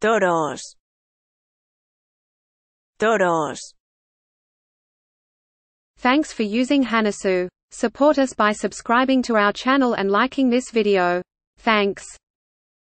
toros, toros. Thanks for using Hanasu. Support us by subscribing to our channel and liking this video. Thanks.